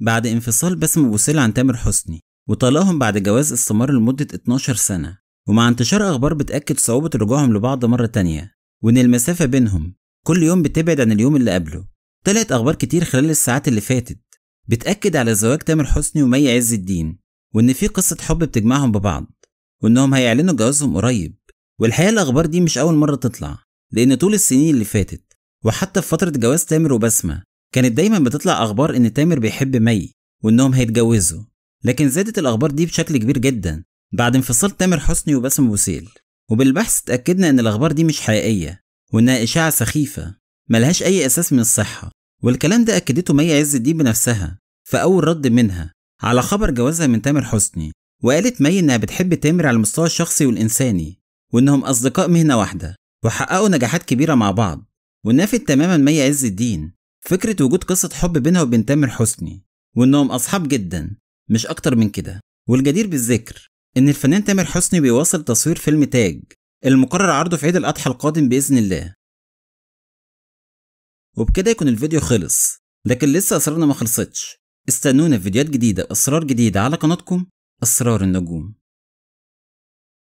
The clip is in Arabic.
بعد انفصال باسم سيل عن تامر حسني وطلاقهم بعد جواز استمر لمدة 12 سنة ومع انتشار أخبار بتأكد صعوبة رجوعهم لبعض مرة تانية وإن المسافة بينهم كل يوم بتبعد عن اليوم اللي قبله طلعت أخبار كتير خلال الساعات اللي فاتت بتأكد على زواج تامر حسني ومي عز الدين وإن في قصة حب بتجمعهم ببعض وإنهم هيعلنوا جوازهم قريب والحقيقة الأخبار دي مش أول مرة تطلع لأن طول السنين اللي فاتت وحتى في فترة جواز تامر وبسمة كانت دايما بتطلع أخبار إن تامر بيحب مي وإنهم هيتجوزوا لكن زادت الأخبار دي بشكل كبير جدا بعد انفصال تامر حسني وباسم بوسيل وبالبحث اتأكدنا إن الأخبار دي مش حقيقية وإنها إشاعة سخيفة ملهاش أي أساس من الصحة والكلام ده أكدته مي عز الدين بنفسها في أول رد منها على خبر جوازها من تامر حسني وقالت مي إنها بتحب تامر على المستوى الشخصي والإنساني وإنهم أصدقاء مهنة واحدة وحققوا نجاحات كبيرة مع بعض ونافت تماما مي عز الدين فكرة وجود قصة حب بينها وبين تامر حسني وإنهم أصحاب جدا مش أكتر من كده والجدير بالذكر إن الفنان تامر حسني بيواصل تصوير فيلم تاج المقرر عرضه في عيد الأضحى القادم بإذن الله وبكده يكون الفيديو خلص لكن لسه أسرارنا ما خلصتش استنونا في فيديوهات جديدة أسرار جديدة على قناتكم أسرار النجوم